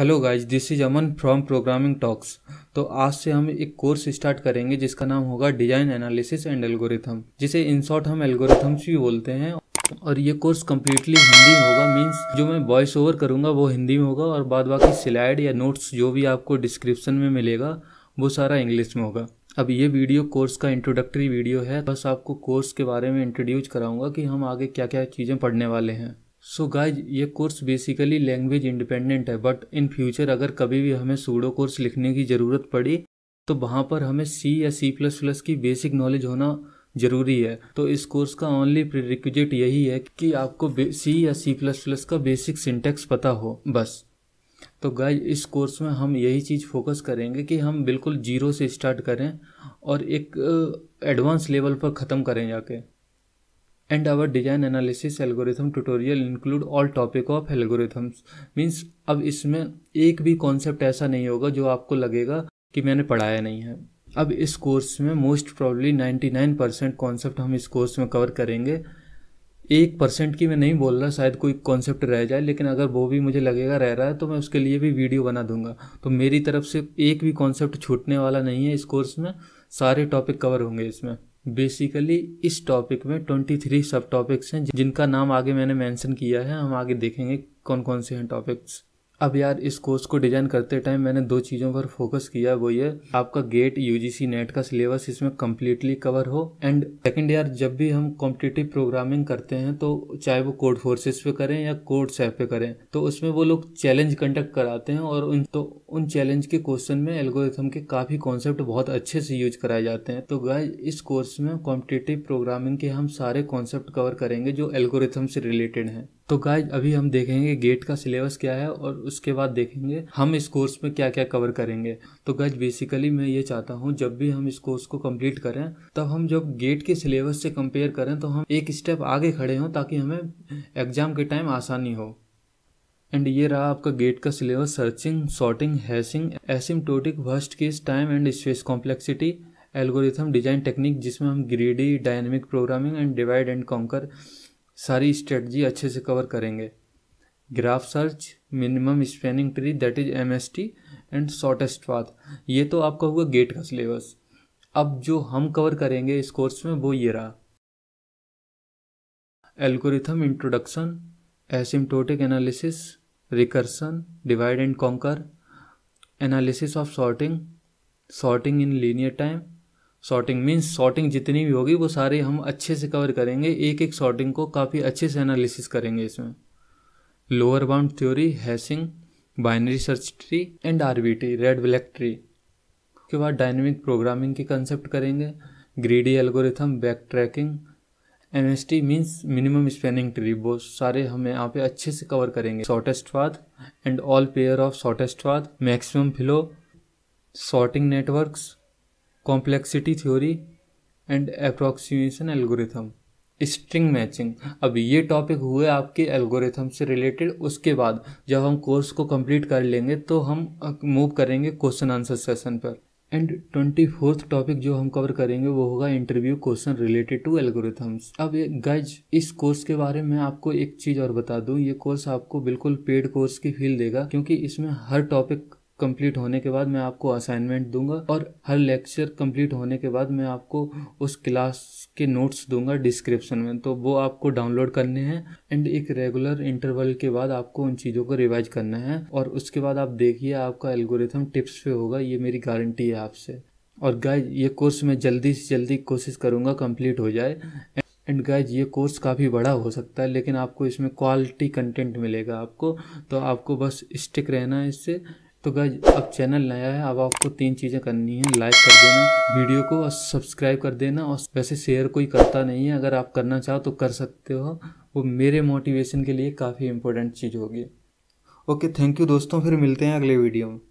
hello guys this is Aman from programming talks तो आज से हम एक कोर्स स्टार्ट करेंगे जिसका नाम होगा डिजाइन एनालिसिस एंड एल्गोरिथम जिसे इन शॉर्ट हम एल्गोरिथम्स भी बोलते हैं और ये कोर्स कम्प्लीटली हिंदी में होगा मीन्स जो मैं वॉइस ओवर करूँगा वो हिंदी में होगा और बाद बाकी स्लाइड या नोट्स जो भी आपको डिस्क्रिप्शन में मिलेगा वो सारा इंग्लिश में होगा अब ये वीडियो कोर्स का इंट्रोडक्टरी वीडियो है बस आपको कोर्स के बारे में इंट्रोड्यूस कराऊंगा कि हम आगे क्या क्या चीज़ें पढ़ने वाले हैं सो so गाइज ये कोर्स बेसिकली लैंग्वेज इंडिपेंडेंट है बट इन फ्यूचर अगर कभी भी हमें सूडो कोर्स लिखने की ज़रूरत पड़ी तो वहाँ पर हमें सी या सी प्लस प्लस की बेसिक नॉलेज होना ज़रूरी है तो इस कोर्स का ओनली प्रिक्विजिट यही है कि आपको सी या सी प्लस प्लस का बेसिक सिंटेक्स पता हो बस तो गाइज इस कोर्स में हम यही चीज़ फोकस करेंगे कि हम बिल्कुल जीरो से स्टार्ट करें और एक एडवांस लेवल पर ख़त्म करें जाके and our design analysis algorithm tutorial include all topic of algorithms means अब इसमें एक भी कॉन्सेप्ट ऐसा नहीं होगा जो आपको लगेगा कि मैंने पढ़ाया नहीं है अब इस कोर्स में मोस्ट प्रॉब्ली 99 परसेंट कॉन्सेप्ट हम इस कोर्स में कवर करेंगे एक परसेंट की मैं नहीं बोल रहा शायद कोई कॉन्सेप्ट रह जाए लेकिन अगर वो भी मुझे लगेगा रह रहा है तो मैं उसके लिए भी वीडियो बना दूंगा तो मेरी तरफ से एक भी कॉन्सेप्ट छूटने वाला नहीं है इस कोर्स में सारे टॉपिक कवर होंगे इसमें बेसिकली इस टॉपिक में ट्वेंटी थ्री सब टॉपिक्स हैं जिनका नाम आगे मैंने मेंशन किया है हम आगे देखेंगे कौन कौन से हैं टॉपिक्स अब यार इस कोर्स को डिज़ाइन करते टाइम मैंने दो चीज़ों पर फोकस किया वो ये आपका गेट यूजीसी नेट का सिलेबस इसमें कम्प्लीटली कवर हो एंड सेकेंड यार जब भी हम कॉम्पिटेटिव प्रोग्रामिंग करते हैं तो चाहे वो कोड फोर्सेस पे करें या कोड सेफ पे करें तो उसमें वो लोग चैलेंज कंडक्ट कराते हैं और उन तो उन चैलेंज के क्वेश्चन में एल्गोरिथम के काफ़ी कॉन्सेप्ट बहुत अच्छे से यूज कराए जाते हैं तो गाय इस कोर्स में कॉम्पिटेटिव प्रोग्रामिंग के हम सारे कॉन्सेप्ट कवर करेंगे जो एल्गोरिथम से रिलेटेड हैं तो गाइज अभी हम देखेंगे गेट का सिलेबस क्या है और उसके बाद देखेंगे हम इस कोर्स में क्या क्या कवर करेंगे तो गाइज बेसिकली मैं ये चाहता हूँ जब भी हम इस कोर्स को कंप्लीट करें तब हम जब गेट के सिलेबस से कंपेयर करें तो हम एक स्टेप आगे खड़े हों ताकि हमें एग्ज़ाम के टाइम आसानी हो एंड ये रहा आपका गेट का syllabus searching hashing asymptotic worst case time and space complexity algorithm design technique जिसमें हम greedy dynamic programming and divide and conquer सारी स्ट्रेटजी अच्छे से कवर करेंगे graph search minimum spanning tree that is M S T and shortest path ये तो आपका हुआ गेट का सिलेबस अब जो हम कवर करेंगे इस कोर्स में वो ये रहा algorithm introduction asymptotic analysis recursion divide and conquer analysis of sorting sorting in linear time sorting means sorting जितनी भी होगी वो सारे हम अच्छे से कवर करेंगे एक एक शॉर्टिंग को काफ़ी अच्छे से एनालिसिस करेंगे इसमें lower bound theory hashing binary search tree and R B T red black tree उसके बाद डायनेमिक प्रोग्रामिंग के कंसेप्ट करेंगे greedy algorithm backtracking M S T means minimum spanning tree वो सारे हम यहाँ पे अच्छे से कवर करेंगे shortest path and all pair of shortest path maximum flow sorting networks complexity theory and approximation algorithm string matching अब ये टॉपिक हुए आपके एल्गोरिथम से रिलेटेड उसके बाद जब हम कोर्स को कंप्लीट कर लेंगे तो हम मूव करेंगे क्वेश्चन आंसर सेशन पर एंड ट्वेंटी फोर्थ टॉपिक जो हम कवर करेंगे वो होगा interview question related to algorithms अब गज इस कोर्स के बारे में आपको एक चीज़ और बता दूँ ये कोर्स आपको बिल्कुल पेड कोर्स की फील देगा क्योंकि इसमें हर टॉपिक कंप्लीट होने के बाद मैं आपको असाइनमेंट दूंगा और हर लेक्चर कंप्लीट होने के बाद मैं आपको उस क्लास के नोट्स दूंगा डिस्क्रिप्शन में तो वो आपको डाउनलोड करने हैं एंड एक रेगुलर इंटरवल के बाद आपको उन चीज़ों को रिवाइज करना है और उसके बाद आप देखिए आपका एल्गोरिथम टिप्स पे होगा ये मेरी गारंटी है आपसे और गाइज ये कोर्स मैं जल्दी से जल्दी कोशिश करूँगा कंप्लीट हो जाए एंड गाइज ये कोर्स काफ़ी बड़ा हो सकता है लेकिन आपको इसमें क्वालिटी कंटेंट मिलेगा आपको तो आपको बस स्टिक रहना है इससे तो गाइज अब चैनल नया है अब आपको तीन चीज़ें करनी है लाइक कर देना वीडियो को और सब्सक्राइब कर देना और वैसे शेयर कोई करता नहीं है अगर आप करना चाहो तो कर सकते हो वो मेरे मोटिवेशन के लिए काफ़ी इंपॉर्टेंट चीज़ होगी ओके थैंक यू दोस्तों फिर मिलते हैं अगले वीडियो में